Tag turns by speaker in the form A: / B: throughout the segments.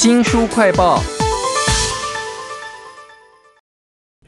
A: 新书快报：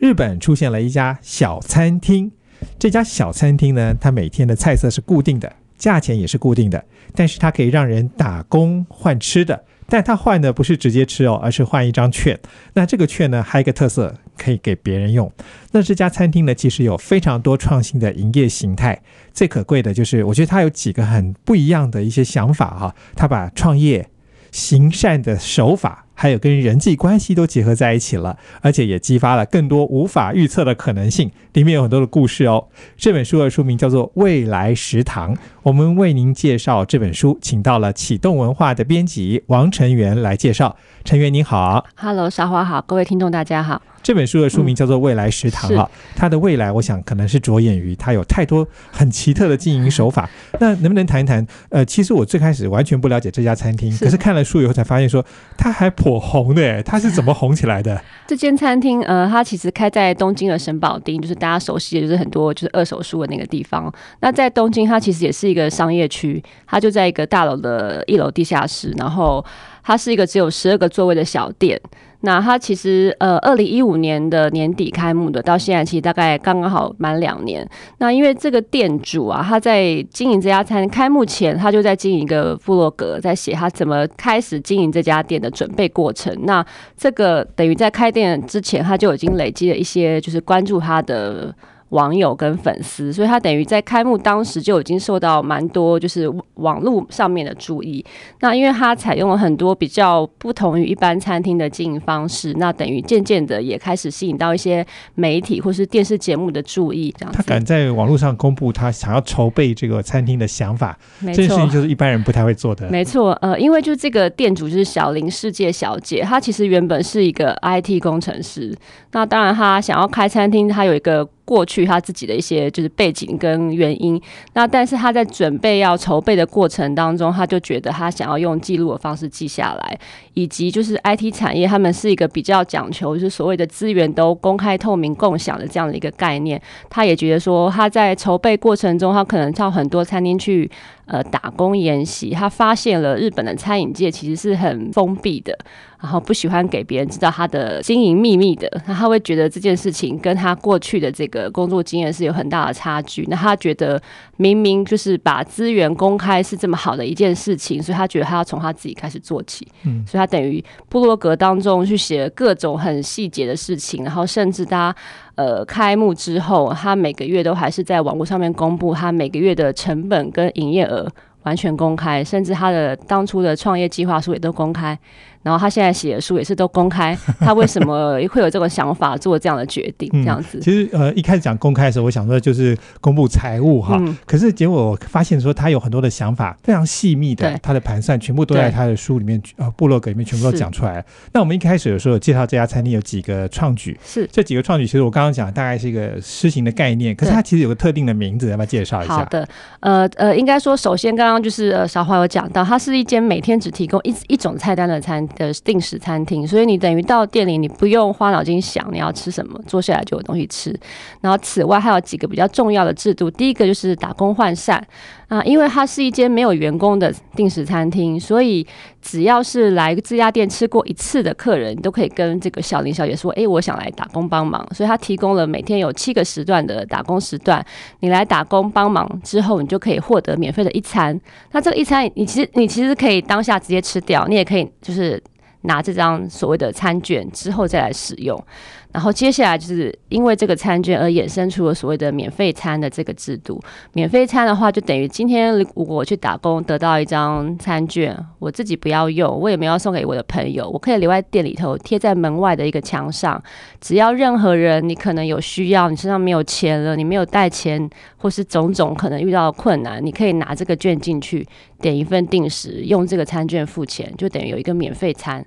A: 日本出现了一家小餐厅，这家小餐厅呢，它每天的菜色是固定的，价钱也是固定的，但是它可以让人打工换吃的，但它换的不是直接吃哦，而是换一张券。那这个券呢，还有一个特色，可以给别人用。那这家餐厅呢，其实有非常多创新的营业形态，最可贵的就是，我觉得它有几个很不一样的一些想法哈。它把创业。行善的手法，还有跟人际关系都结合在一起了，而且也激发了更多无法预测的可能性。里面有很多的故事哦。这本书的书名叫做《未来食堂》，我们为您介绍这本书，请到了启动文化的编辑王成元来介绍。成元您好
B: ，Hello，撒花好，各位听众大家好。
A: 这本书的书名叫做《未来食堂》啊，它的未来，我想可能是着眼于它有太多很奇特的经营手法。那能不能谈一谈？呃，其实我最开始完全不了解这家餐厅，可是看了书以后才发现，说它还颇红的，它是怎么红起来的？
B: 这间餐厅，呃，它其实开在东京的神保町，就是大家熟悉，就是很多就是二手书的那个地方。那在东京，它其实也是一个商业区，它就在一个大楼的一楼地下室，然后。它是一个只有十二个座位的小店。那它其实呃，二零一五年的年底开幕的，到现在其实大概刚刚好满两年。那因为这个店主啊，他在经营这家餐开幕前，他就在经营一个弗洛格，在写他怎么开始经营这家店的准备过程。那这个等于在开店之前，他就已经累积了一些就是关注他的。网友跟粉丝，所以他等于在开幕当时就已经受到蛮多就是网络上面的注意。那因为他采用了很多比较不同于一般餐厅的经营方式，那等于渐渐的也开始吸引到一些媒体或是电视节目的注意。这样子，他敢
A: 在网络上公布他想要筹备这个餐厅的想法，这件事情就是一般人不太会做的。没
B: 错，呃，因为就这个店主就是小林世界小姐，她其实原本是一个 IT 工程师。那当然，她想要开餐厅，她有一个。过去他自己的一些就是背景跟原因，那但是他在准备要筹备的过程当中，他就觉得他想要用记录的方式记下来，以及就是 IT 产业他们是一个比较讲求就是所谓的资源都公开透明共享的这样的一个概念，他也觉得说他在筹备过程中，他可能到很多餐厅去呃打工研习，他发现了日本的餐饮界其实是很封闭的。然后不喜欢给别人知道他的经营秘密的，那他会觉得这件事情跟他过去的这个工作经验是有很大的差距。那他觉得明明就是把资源公开是这么好的一件事情，所以他觉得他要从他自己开始做起。嗯，所以他等于布洛格当中去写各种很细节的事情，然后甚至他呃开幕之后，他每个月都还是在网络上面公布他每个月的成本跟营业额完全公开，甚至他的当初的创业计划书也都公开。然后他现在写的书也是都公开，他为什么会有这个想法，做这样的决定，这样子。其
A: 实呃一开始讲公开的时候，我想说就是公布财务哈，可是结果我发现说他有很多的想法，非常细密的，他的盘算全部都在他的书里面啊部落格里面全部都讲出来。那我们一开始的时候介绍这家餐厅有几个创举，是这几个创举，其实我刚刚讲大概是一个施行的概念，可是它其实有个特定的名字，要不要介绍一下？好的，
B: 呃呃，应该说首先刚刚就是呃，小花有讲到，它是一间每天只提供一一种菜单的餐。的定时餐厅，所以你等于到店里，你不用花脑筋想你要吃什么，坐下来就有东西吃。然后此外还有几个比较重要的制度，第一个就是打工换膳啊，因为它是一间没有员工的定时餐厅，所以只要是来这家店吃过一次的客人，你都可以跟这个小林小姐说，哎，我想来打工帮忙。所以他提供了每天有七个时段的打工时段，你来打工帮忙之后，你就可以获得免费的一餐。那这个一餐，你其实你其实可以当下直接吃掉，你也可以就是。拿这张所谓的餐券之后，再来使用。然后接下来就是因为这个餐券而衍生出了所谓的免费餐的这个制度。免费餐的话，就等于今天如果我去打工得到一张餐券，我自己不要用，我也没要送给我的朋友，我可以留在店里头贴在门外的一个墙上。只要任何人，你可能有需要，你身上没有钱了，你没有带钱，或是种种可能遇到的困难，你可以拿这个券进去点一份定时，用这个餐券付钱，就等于有一个免费餐。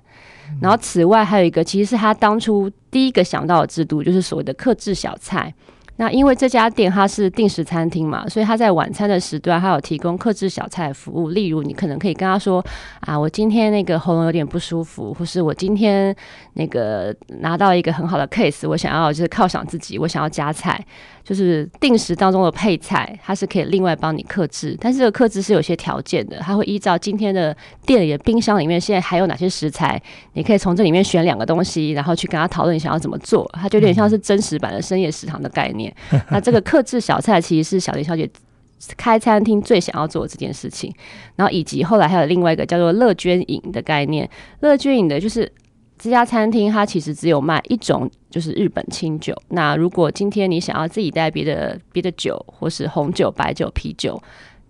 B: 然后，此外还有一个，其实是他当初第一个想到的制度，就是所谓的克制小菜。那因为这家店它是定时餐厅嘛，所以他在晚餐的时段，还有提供克制小菜服务。例如，你可能可以跟他说：“啊，我今天那个喉咙有点不舒服，或是我今天那个拿到一个很好的 case，我想要就是犒赏自己，我想要加菜，就是定时当中的配菜，它是可以另外帮你克制。但是这个克制是有些条件的，他会依照今天的店里的冰箱里面现在还有哪些食材，你可以从这里面选两个东西，然后去跟他讨论想要怎么做。它有点像是真实版的深夜食堂的概念。” 那这个克制小菜其实是小林小姐开餐厅最想要做的这件事情，然后以及后来还有另外一个叫做乐捐饮的概念。乐捐饮的就是这家餐厅，它其实只有卖一种，就是日本清酒。那如果今天你想要自己带别的别的酒，或是红酒、白酒、啤酒，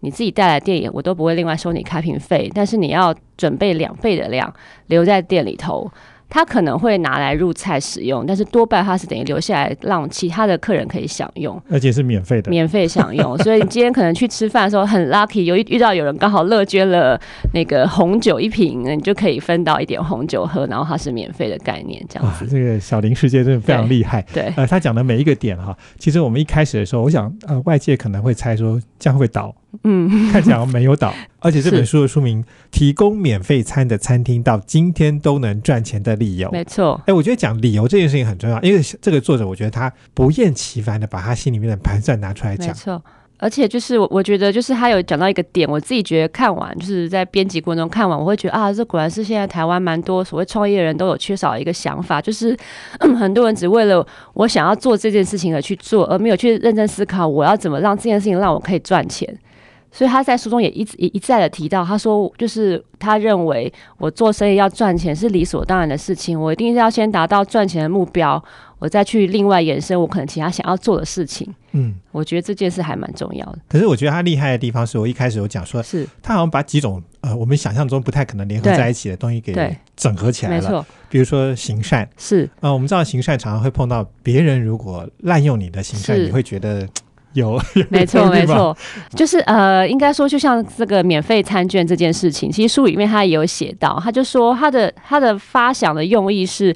B: 你自己带来店里，我都不会另外收你开瓶费，但是你要准备两倍的量留在店里头。他可能会拿来入菜使用，但是多半他是等于留下来让其他的客人可以享用，
A: 而且是免费的，免费
B: 享用。所以你今天可能去吃饭的时候很 lucky，有遇到有人刚好乐捐了那个红酒一瓶，你就可以分到一点红酒喝，然后它是免费的概念这样
A: 子。这个小林世界真的非常厉害，对，呃，他讲的每一个点哈，其实我们一开始的时候，我想呃外界可能会猜说样会倒。嗯，看起来没有倒，而且这本书的书名“提供免费餐的餐厅到今天都能赚钱的理由”没错。哎，我觉得讲理由这件事情很重要，因为这个作者我觉得他不厌其烦的把他心里面的盘算拿出来讲。没错，
B: 而且就是我我觉得就是他有讲到一个点，我自己觉得看完就是在编辑过程中看完，我会觉得啊，这果然是现在台湾蛮多所谓创业人都有缺少一个想法，就是 很多人只为了我想要做这件事情而去做，而没有去认真思考我要怎么让这件事情让我可以赚钱。所以他在书中也一直一一再的提到，他说就是他认为我做生意要赚钱是理所当然的事情，我一定是要先达到赚钱的目标，我再去另外延伸我可能其他想要做的事情。嗯，我觉得这件事还蛮重要的。
A: 可是我觉得他厉害的地方是我一开始有讲说，是他好像把几种呃我们想象中不太可能联合在一起的东西给整合起来了。比如说行善是啊，我们知道行善常常会碰到别人如果滥用你的行善，你会觉得。有，没错没错，
B: 就是呃，应该说就像这个免费餐券这件事情，其实书里面他也有写到，他就说他的他的发想的用意是，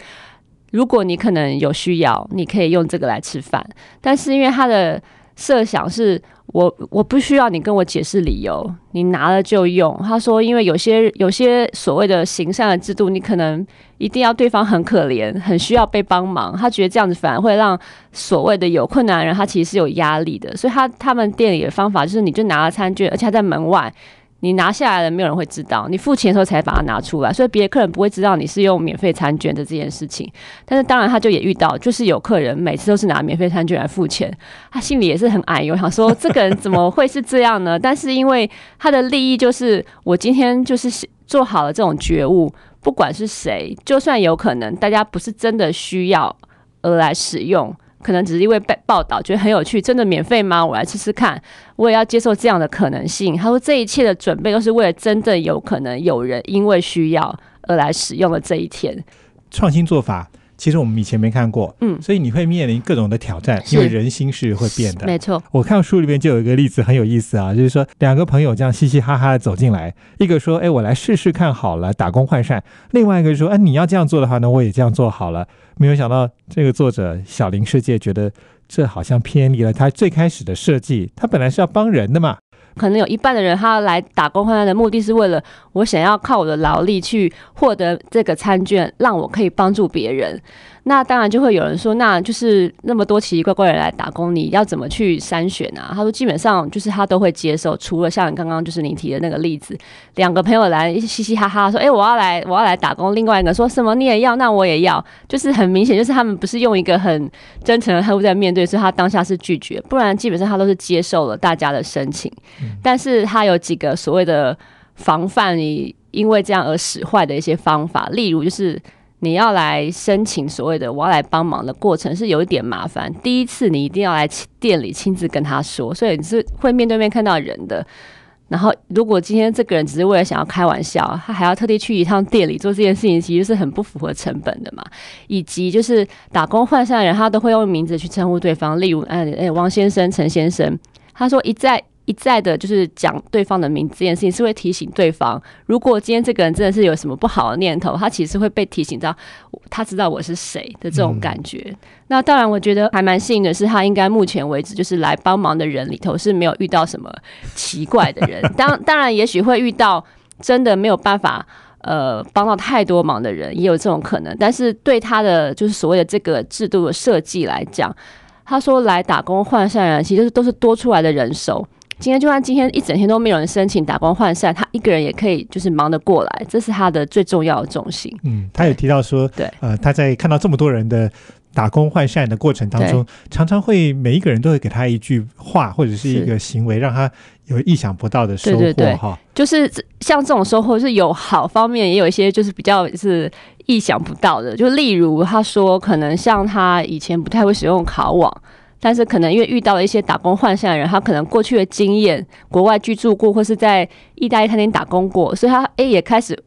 B: 如果你可能有需要，你可以用这个来吃饭，但是因为他的设想是。我我不需要你跟我解释理由，你拿了就用。他说，因为有些有些所谓的行善的制度，你可能一定要对方很可怜、很需要被帮忙。他觉得这样子反而会让所谓的有困难的人，他其实是有压力的。所以，他他们店里的方法就是，你就拿了餐券，而且他在门外。你拿下来了，没有人会知道。你付钱的时候才把它拿出来，所以别的客人不会知道你是用免费餐券的这件事情。但是当然，他就也遇到，就是有客人每次都是拿免费餐券来付钱，他心里也是很矮，我想说这个人怎么会是这样呢？但是因为他的利益就是，我今天就是做好了这种觉悟，不管是谁，就算有可能大家不是真的需要而来使用。可能只是因为被报道觉得很有趣，真的免费吗？我来试试看，我也要接受这样的可能性。他说这一切的准备都是为了真正有可能有人因为需要而来使用的这一天。
A: 创新做法，其实我们以前没看过，嗯，所以你会面临各种的挑战，因为人心是会变的，没错。我看书里面就有一个例子很有意思啊，就是说两个朋友这样嘻嘻哈哈的走进来，一个说：“哎，我来试试看好了，打工换善。”另外一个说：“哎，你要这样做的话，那我也这样做好了。”没有想到，这个作者小林世界觉得这好像偏离了他最开始的设计。他本来是要帮人的嘛。
B: 可能有一半的人，他来打工换钱的目的是为了我想要靠我的劳力去获得这个餐券，让我可以帮助别人。那当然就会有人说，那就是那么多奇奇怪怪的来打工，你要怎么去筛选啊？他说，基本上就是他都会接受，除了像你刚刚就是你提的那个例子，两个朋友来嘻嘻哈哈说，哎，我要来，我要来打工。另外一个说什么你也要，那我也要，就是很明显就是他们不是用一个很真诚的态度在面对，所以他当下是拒绝，不然基本上他都是接受了大家的申请。但是他有几个所谓的防范你因为这样而使坏的一些方法，例如就是你要来申请所谓的我要来帮忙的过程是有一点麻烦，第一次你一定要来店里亲自跟他说，所以你是会面对面看到人的。然后如果今天这个人只是为了想要开玩笑，他还要特地去一趟店里做这件事情，其实是很不符合成本的嘛。以及就是打工换上的人，他都会用名字去称呼对方，例如嗯，哎，王先生、陈先生，他说一再。一再的，就是讲对方的名字这件事情，是会提醒对方，如果今天这个人真的是有什么不好的念头，他其实会被提醒到，他知道我是谁的这种感觉。那当然，我觉得还蛮幸运的是，他应该目前为止就是来帮忙的人里头是没有遇到什么奇怪的人。当当然，也许会遇到真的没有办法呃帮到太多忙的人，也有这种可能。但是对他的就是所谓的这个制度的设计来讲，他说来打工换善人，其实就是都是多出来的人手。今天就算今天一整天都没有人申请打工换善，他一个人也可以就是忙得过来，这是他的最重要的重心。
A: 嗯，他也提到说，对，呃，他在看到这么多人的打工换善的过程当中，常常会每一个人都会给他一句话或者是一个行为，让他有意想不到的收获。对对对，哈，
B: 就是像这种收获是有好方面，也有一些就是比较是意想不到的，就例如他说，可能像他以前不太会使用卡网。但是可能因为遇到了一些打工换下的人，他可能过去的经验，国外居住过或是在意大利餐厅打工过，所以他诶也开始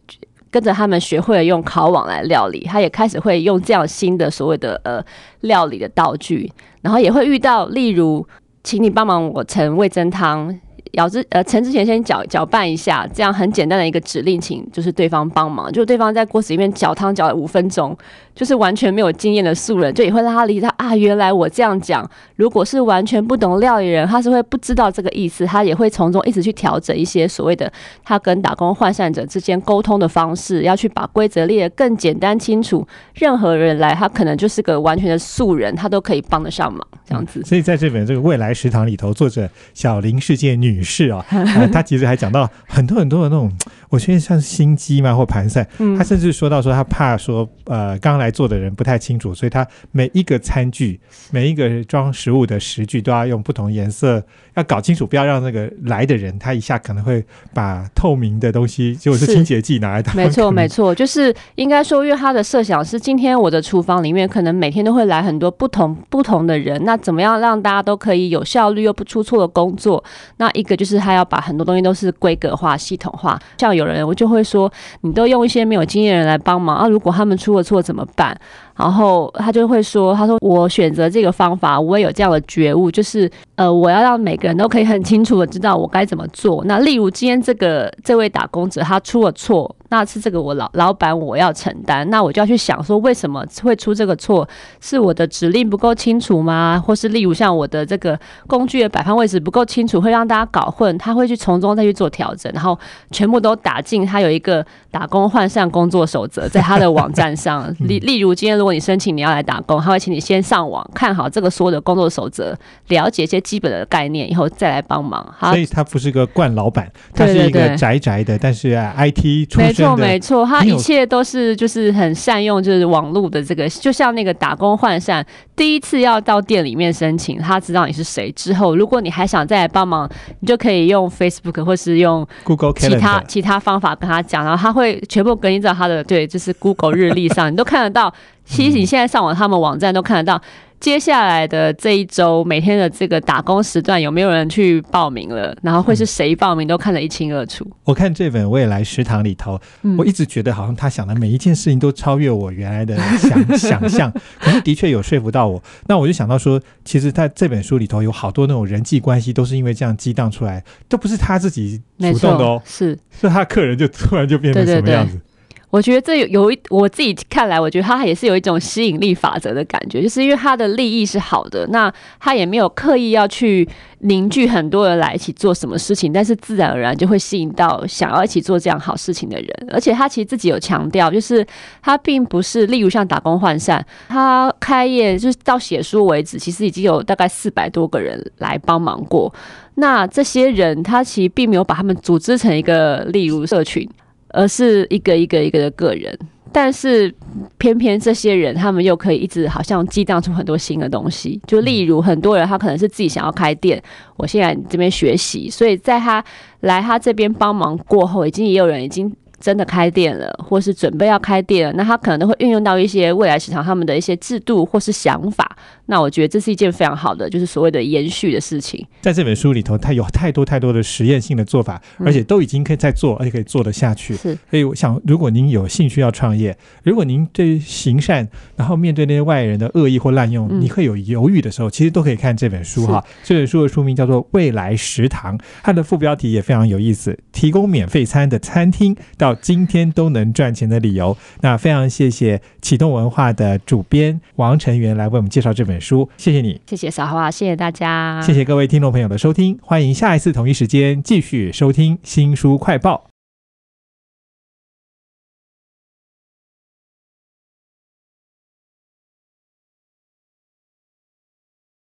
B: 跟着他们学会了用烤网来料理，他也开始会用这样新的所谓的呃料理的道具，然后也会遇到例如，请你帮忙我盛味增汤。舀之呃，盛之前先搅搅拌一下，这样很简单的一个指令，请就是对方帮忙，就对方在锅子里面搅汤搅了五分钟，就是完全没有经验的素人，就也会拉离他啊。原来我这样讲，如果是完全不懂料理人，他是会不知道这个意思，他也会从中一直去调整一些所谓的他跟打工换算者之间沟通的方式，要去把规则列更简单清楚。任何人来，他可能就是个完全的素人，他都可以帮得上忙
A: 这样子。所以在这本这个未来食堂里头，作者小林世界女。女士啊，她其实还讲到很多很多的那种。我觉得像心机嘛，或盘算，他甚至说到说他怕说呃刚来做的人不太清楚，所以他每一个餐具、每一个装食物的食具都要用不同颜色，要搞清楚，不要让那个来的人他一下可能会把透明的东西，就是清洁剂拿来打。没错，没
B: 错，就是应该说，因为他的设想是，今天我的厨房里面可能每天都会来很多不同不同的人，那怎么样让大家都可以有效率又不出错的工作？那一个就是他要把很多东西都是规格化、系统化，像有。有人我就会说，你都用一些没有经验人来帮忙啊？如果他们出了错怎么办？然后他就会说：“他说我选择这个方法，我也有这样的觉悟，就是呃，我要让每个人都可以很清楚的知道我该怎么做。那例如今天这个这位打工者他出了错，那是这个我老老板我要承担，那我就要去想说为什么会出这个错，是我的指令不够清楚吗？或是例如像我的这个工具的摆放位置不够清楚，会让大家搞混？他会去从中再去做调整，然后全部都打进他有一个打工换算工作守则，在他的网站上。例例如今天如果你申请你要来打工，他会请你先上网看好这个所有的工作守则，了解一些基本的概念以后再来帮忙。所以
A: 他不是个惯老板，他是一个宅宅的，但是 IT 没错没错，他一切
B: 都是就是很善用就是网络的这个，就像那个打工换扇，第一次要到店里面申请，他知道你是谁之后，如果你还想再来帮忙，你就可以用 Facebook 或是用
A: Google 其他
B: 其他方法跟他讲，然后他会全部更新在他的对，就是 Google 日历上，你都看得到。其实你现在上网，他们网站都看得到，接下来的这一周每天的这个打工时段有没有人去报名了，然后会是谁报名，都看得一清二楚。
A: 我看这本《未来食堂》里头，我一直觉得好像他想的每一件事情都超越我原来的想 想象，可是的确有说服到我。那我就想到说，其实他这本书里头有好多那种人际关系，都是因为这样激荡出来，都不是他自己主动的哦，是，是他客人就突然就变成什么样子。
B: 我觉得这有有一，我自己看来，我觉得他也是有一种吸引力法则的感觉，就是因为他的利益是好的，那他也没有刻意要去凝聚很多人来一起做什么事情，但是自然而然就会吸引到想要一起做这样好事情的人。而且他其实自己有强调，就是他并不是，例如像打工换善，他开业就是到写书为止，其实已经有大概四百多个人来帮忙过。那这些人，他其实并没有把他们组织成一个，例如社群。而是一个一个一个的个人，但是偏偏这些人，他们又可以一直好像激荡出很多新的东西。就例如很多人，他可能是自己想要开店，我现在这边学习，所以在他来他这边帮忙过后，已经也有人已经。真的开店了，或是准备要开店，那他可能都会运用到一些未来食堂他们的一些制度或是想法。那我觉得这是一件非常好的，就是所谓的延续的事情。
A: 在这本书里头，它有太多太多的实验性的做法，而且都已经可以在做，而且可以做得下去。是，所以我想，如果您有兴趣要创业，如果您对行善，然后面对那些外人的恶意或滥用，你会有犹豫的时候，其实都可以看这本书哈。这本书的书名叫做《未来食堂》，它的副标题也非常有意思：提供免费餐的餐厅到。今天都能赚钱的理由，那非常谢谢启动文化的主编王成元来为我们介绍这本书，谢谢你，
B: 谢谢小花，谢谢大家，谢谢
A: 各位听众朋友的收听，欢迎下一次同一时间继续收听新书快报。